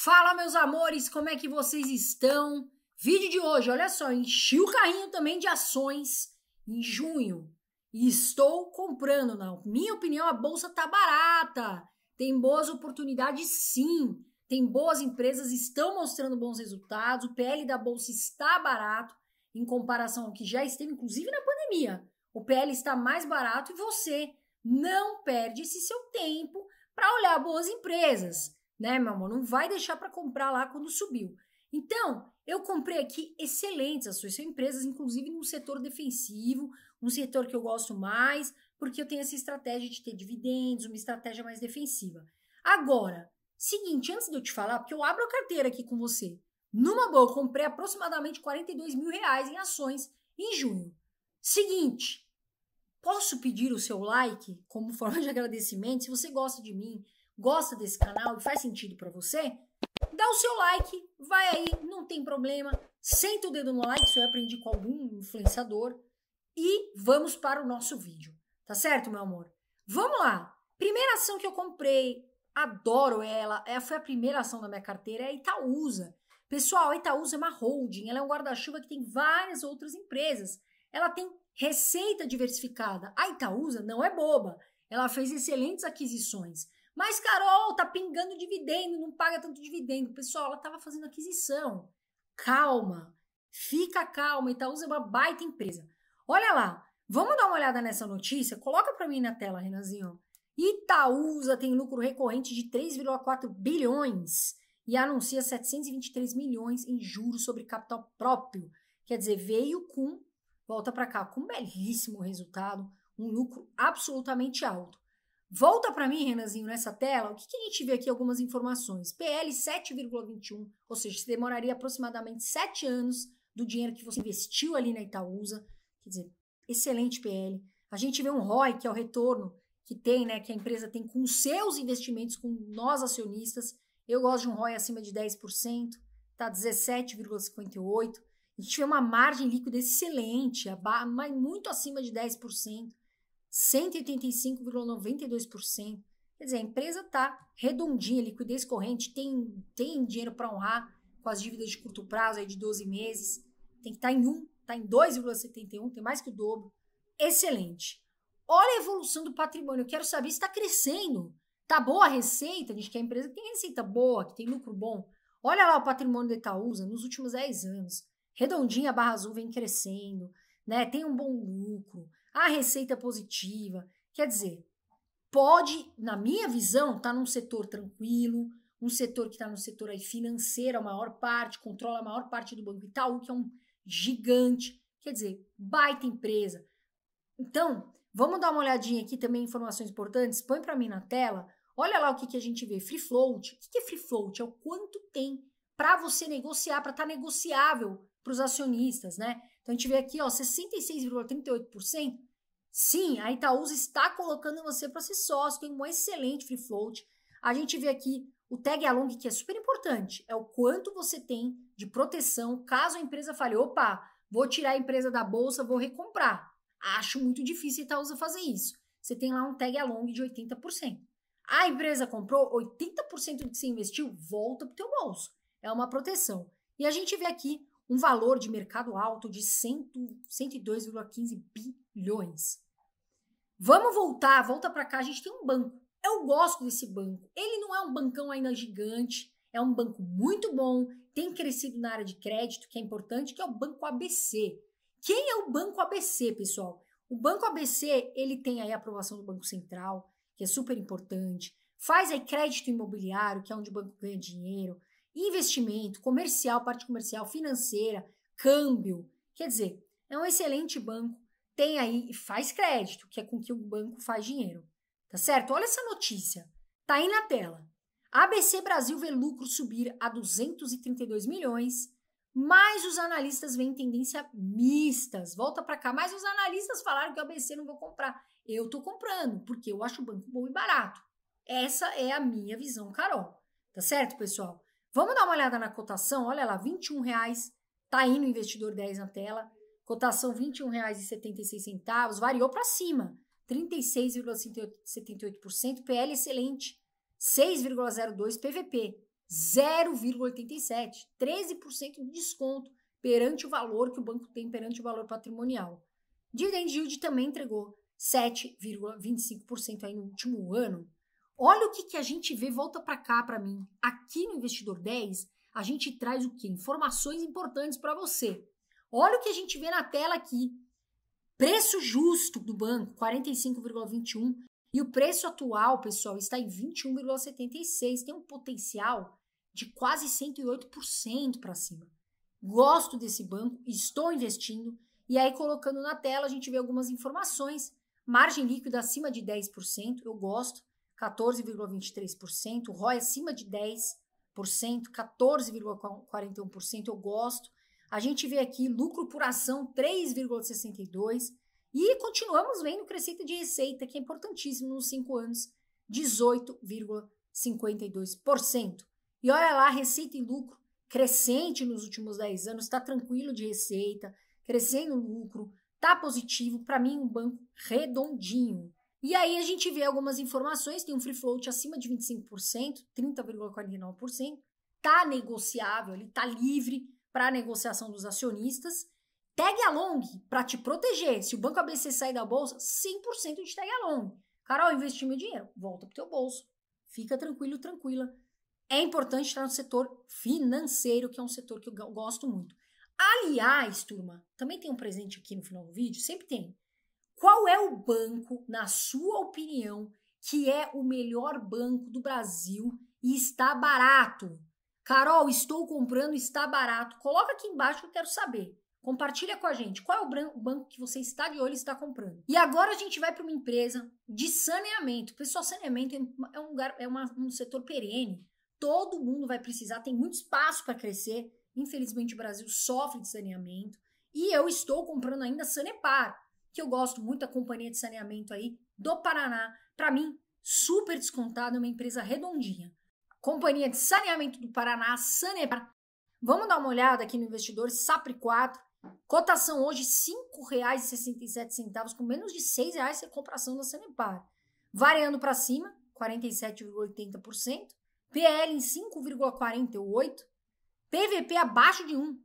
Fala, meus amores, como é que vocês estão? Vídeo de hoje, olha só, enchi o carrinho também de ações em junho e estou comprando. Na minha opinião, a bolsa tá barata, tem boas oportunidades, sim, tem boas empresas, estão mostrando bons resultados. O PL da bolsa está barato em comparação ao que já esteve, inclusive na pandemia. O PL está mais barato e você não perde esse seu tempo para olhar boas empresas né, meu amor? Não vai deixar para comprar lá quando subiu. Então, eu comprei aqui excelentes ações, são empresas, inclusive, no setor defensivo, um setor que eu gosto mais, porque eu tenho essa estratégia de ter dividendos, uma estratégia mais defensiva. Agora, seguinte, antes de eu te falar, porque eu abro a carteira aqui com você, numa boa, eu comprei aproximadamente 42 mil reais em ações em junho. Seguinte, posso pedir o seu like como forma de agradecimento? Se você gosta de mim, gosta desse canal e faz sentido para você, dá o seu like, vai aí, não tem problema, senta o dedo no like, se eu aprendi com algum influenciador, e vamos para o nosso vídeo, tá certo, meu amor? Vamos lá! Primeira ação que eu comprei, adoro ela, ela é, foi a primeira ação da minha carteira, é a Itaúsa. Pessoal, a Itaúsa é uma holding, ela é um guarda-chuva que tem várias outras empresas. Ela tem receita diversificada. A Itaúsa não é boba, ela fez excelentes aquisições. Mas Carol tá pingando dividendo, não paga tanto dividendo. Pessoal, ela estava fazendo aquisição. Calma, fica calma. Itaúsa é uma baita empresa. Olha lá, vamos dar uma olhada nessa notícia? Coloca para mim na tela, Renanzinho. Itaúsa tem lucro recorrente de 3,4 bilhões e anuncia 723 milhões em juros sobre capital próprio. Quer dizer, veio com, volta para cá, com um belíssimo resultado, um lucro absolutamente alto. Volta para mim, Renanzinho, nessa tela, o que, que, a gente vê aqui algumas informações. PL 7,21, ou seja, você demoraria aproximadamente 7 anos do dinheiro que você investiu ali na Itaúsa. Quer dizer, excelente PL. A gente vê um ROI, que é o retorno que tem, né, que a empresa tem com seus investimentos, com nós acionistas. Eu gosto de um ROI acima de 10%, tá 17,58. A gente vê uma margem líquida excelente, muito acima de 10%. 185,92%. Quer dizer, a empresa está redondinha, liquidez corrente, tem, tem dinheiro para honrar com as dívidas de curto prazo aí de 12 meses, tem que estar tá em 1, está em 2,71, tem mais que o dobro. Excelente. Olha a evolução do patrimônio, eu quero saber se está crescendo. Tá boa a receita? A gente quer empresa que tem receita boa, que tem lucro bom. Olha lá o patrimônio da Itaúsa nos últimos 10 anos. Redondinha, barra azul vem crescendo, né? Tem um bom lucro, a receita positiva. Quer dizer, pode, na minha visão, estar tá num setor tranquilo, um setor que está no setor aí financeiro, a maior parte, controla a maior parte do Banco Itaú, que é um gigante, quer dizer, baita empresa. Então, vamos dar uma olhadinha aqui também, informações importantes, põe para mim na tela, olha lá o que, que a gente vê, free float, o que, que é free float? É o quanto tem para você negociar, para estar tá negociável para os acionistas, né? Então, a gente vê aqui, ó, 66,38%, Sim, a Itaúsa está colocando você para ser sócio, tem um excelente free float. A gente vê aqui o tag along, que é super importante, é o quanto você tem de proteção caso a empresa fale, opa, vou tirar a empresa da bolsa, vou recomprar. Acho muito difícil a Itaúsa fazer isso. Você tem lá um tag along de 80%. A empresa comprou, 80% do que você investiu volta para o teu bolso. É uma proteção. E a gente vê aqui um valor de mercado alto de 102,15 bilhões. Vamos voltar, volta para cá, a gente tem um banco. Eu gosto desse banco. Ele não é um bancão ainda gigante, é um banco muito bom, tem crescido na área de crédito, que é importante, que é o Banco ABC. Quem é o Banco ABC, pessoal? O Banco ABC, ele tem aí a aprovação do Banco Central, que é super importante. Faz aí crédito imobiliário, que é onde o banco ganha dinheiro, investimento, comercial, parte comercial, financeira, câmbio. Quer dizer, é um excelente banco tem aí, e faz crédito, que é com que o banco faz dinheiro. Tá certo? Olha essa notícia. Tá aí na tela. ABC Brasil vê lucro subir a 232 milhões, mas os analistas veem tendência mistas. Volta para cá, mas os analistas falaram que o ABC não vou comprar. Eu tô comprando, porque eu acho o banco bom e barato. Essa é a minha visão, Carol. Tá certo, pessoal? Vamos dar uma olhada na cotação. Olha lá, R$ reais Tá aí no investidor 10 na tela cotação R$ 21,76, variou para cima, 36,78%, PL excelente, 6,02% PVP, 0,87%, 13% de desconto perante o valor que o banco tem perante o valor patrimonial. Dividend yield também entregou 7,25% aí no último ano. Olha o que, que a gente vê, volta para cá para mim. Aqui no Investidor 10, a gente traz o que? Informações importantes para você. Olha o que a gente vê na tela aqui. Preço justo do banco, 45,21. E o preço atual, pessoal, está em 21,76. Tem um potencial de quase 108% para cima. Gosto desse banco, estou investindo. E aí, colocando na tela, a gente vê algumas informações. Margem líquida acima de 10%, eu gosto. 14,23%. ROE acima de 10%, 14,41%, eu gosto. A gente vê aqui lucro por ação 3,62 e continuamos vendo crescimento de receita, que é importantíssimo nos cinco anos, 18,52%. E olha lá, receita e lucro crescente nos últimos 10 anos, está tranquilo de receita, crescendo lucro, está positivo, para mim um banco redondinho. E aí a gente vê algumas informações, tem um free float acima de 25%, 30,49%, tá negociável, ele tá livre para a negociação dos acionistas. Tag along para te proteger. Se o banco ABC sair da bolsa, 100% de tag along. Carol, investi meu dinheiro, volta para o teu bolso. Fica tranquilo, tranquila. É importante estar no setor financeiro, que é um setor que eu gosto muito. Aliás, turma, também tem um presente aqui no final do vídeo, sempre tem. Qual é o banco, na sua opinião, que é o melhor banco do Brasil e está barato? Carol, estou comprando, está barato. Coloca aqui embaixo que eu quero saber. Compartilha com a gente qual é o banco que você está de olho e está comprando. E agora a gente vai para uma empresa de saneamento. Pessoal, saneamento é, é um lugar, é uma, um setor perene. Todo mundo vai precisar, tem muito espaço para crescer. Infelizmente, o Brasil sofre de saneamento. E eu estou comprando ainda Sanepar, que eu gosto muito, a companhia de saneamento aí do Paraná. Para mim, super descontado, é uma empresa redondinha. Companhia de Saneamento do Paraná, Sanepar. Vamos dar uma olhada aqui no investidor Sapri 4. Cotação hoje R$ 5,67, com menos de R$ reais a compração da Sanepar. Variando para cima, 47,80%. PL em 5,48%. PVP abaixo de 1,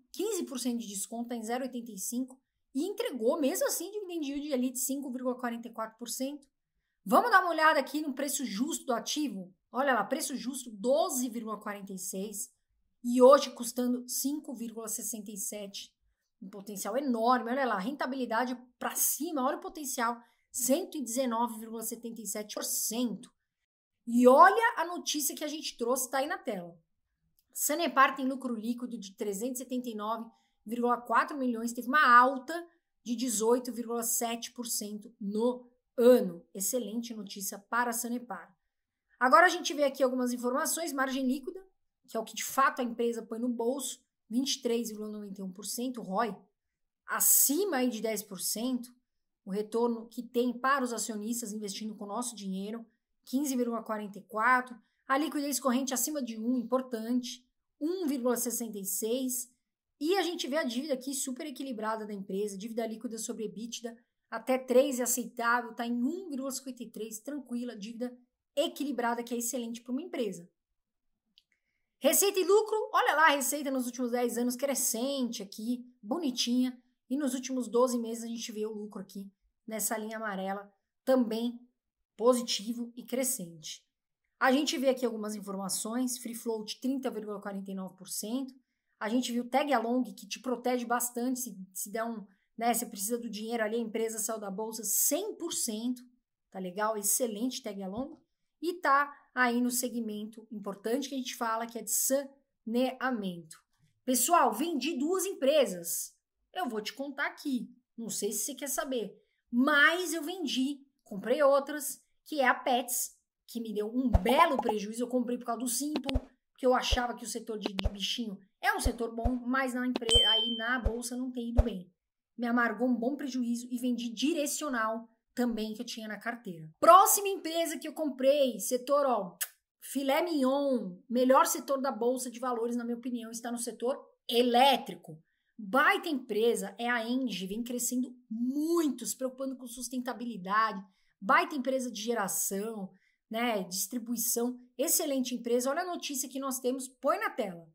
15% de desconto tá em 0,85%. E entregou, mesmo assim, dividendo yield ali 5,44%. Vamos dar uma olhada aqui no preço justo do ativo? Olha lá, preço justo 12,46 e hoje custando 5,67. Um potencial enorme, olha lá, rentabilidade para cima, olha o potencial, 119,77%. E olha a notícia que a gente trouxe, está aí na tela. Sanepar tem lucro líquido de 379,4 milhões, teve uma alta de 18,7% no ano. Excelente notícia para a Sanepar. Agora a gente vê aqui algumas informações: margem líquida, que é o que de fato a empresa põe no bolso, 23,91%, ROI, acima aí de 10%, o retorno que tem para os acionistas investindo com o nosso dinheiro, 15,44%, a liquidez corrente acima de 1, importante, 1,66%, e a gente vê a dívida aqui super equilibrada da empresa, dívida líquida sobre EBITDA até 3 é aceitável, está em 1,53, tranquila, dívida equilibrada, que é excelente para uma empresa. Receita e lucro, olha lá a receita nos últimos 10 anos crescente aqui, bonitinha, e nos últimos 12 meses a gente vê o lucro aqui nessa linha amarela, também positivo e crescente. A gente vê aqui algumas informações, free float 30,49%, a gente viu tag along que te protege bastante se, se der um, né? Você precisa do dinheiro ali, a empresa saiu da bolsa 100%, tá legal? Excelente tag along. E tá aí no segmento importante que a gente fala, que é de saneamento. Pessoal, vendi duas empresas. Eu vou te contar aqui, não sei se você quer saber, mas eu vendi, comprei outras, que é a Pets, que me deu um belo prejuízo. Eu comprei por causa do Simple, porque eu achava que o setor de, de bichinho é um setor bom, mas na empresa, aí na bolsa não tem ido bem me amargou um bom prejuízo e vendi direcional também que eu tinha na carteira. Próxima empresa que eu comprei, setor ó, filé mignon, melhor setor da bolsa de valores na minha opinião, está no setor elétrico. Baita empresa é a Engie, vem crescendo muito, se preocupando com sustentabilidade. Baita empresa de geração, né, distribuição, excelente empresa. Olha a notícia que nós temos, põe na tela.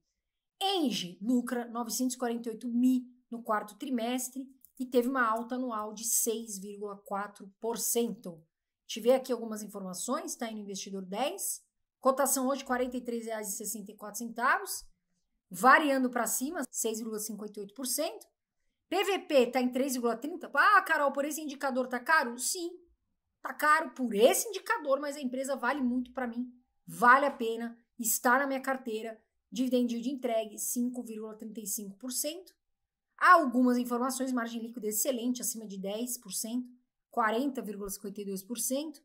Engie lucra 948 mil no quarto trimestre e teve uma alta anual de 6,4%. Tive aqui algumas informações, está aí no investidor 10. Cotação hoje R$ 43,64, variando para cima, 6,58%. PVP está em 3,30%. Ah, Carol, por esse indicador está caro? Sim, está caro por esse indicador, mas a empresa vale muito para mim. Vale a pena, está na minha carteira. Dividend de entregue 5,35%. Há algumas informações, margem líquida excelente, acima de 10%, 40,52%.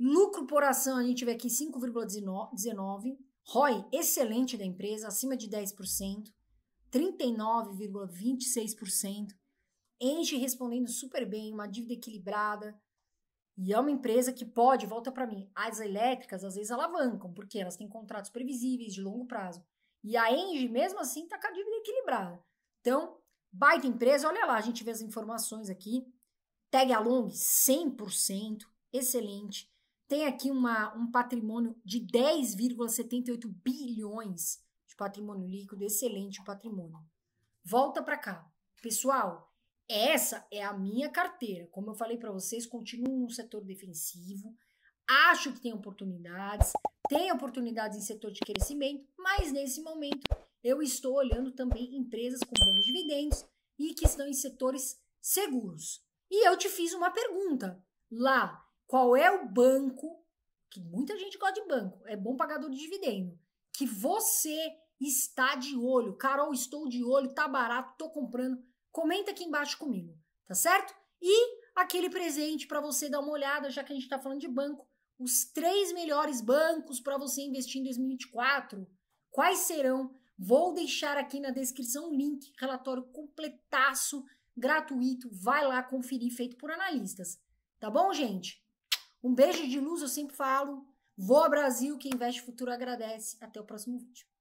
Lucro por ação, a gente vê aqui 5,19%. ROI excelente da empresa, acima de 10%, 39,26%. enge respondendo super bem, uma dívida equilibrada. E é uma empresa que pode, volta para mim, as elétricas às vezes alavancam, porque elas têm contratos previsíveis de longo prazo. E a enge mesmo assim, está com a dívida equilibrada. Então, Baita empresa, olha lá, a gente vê as informações aqui. Tag Along, 100%, excelente. Tem aqui uma, um patrimônio de 10,78 bilhões de patrimônio líquido, excelente patrimônio. Volta para cá. Pessoal, essa é a minha carteira. Como eu falei para vocês, continuo no setor defensivo. Acho que tem oportunidades, tem oportunidades em setor de crescimento, mas nesse momento eu estou olhando também empresas com bons dividendos e que estão em setores seguros. E eu te fiz uma pergunta lá: qual é o banco? Que muita gente gosta de banco, é bom pagador de dividendo. Que você está de olho. Carol, estou de olho, tá barato, tô comprando. Comenta aqui embaixo comigo, tá certo? E aquele presente para você dar uma olhada, já que a gente está falando de banco, os três melhores bancos para você investir em 2024. Quais serão Vou deixar aqui na descrição o link, relatório completaço, gratuito. Vai lá conferir, feito por analistas. Tá bom, gente? Um beijo de luz, eu sempre falo. Vou ao Brasil, quem investe futuro agradece. Até o próximo vídeo.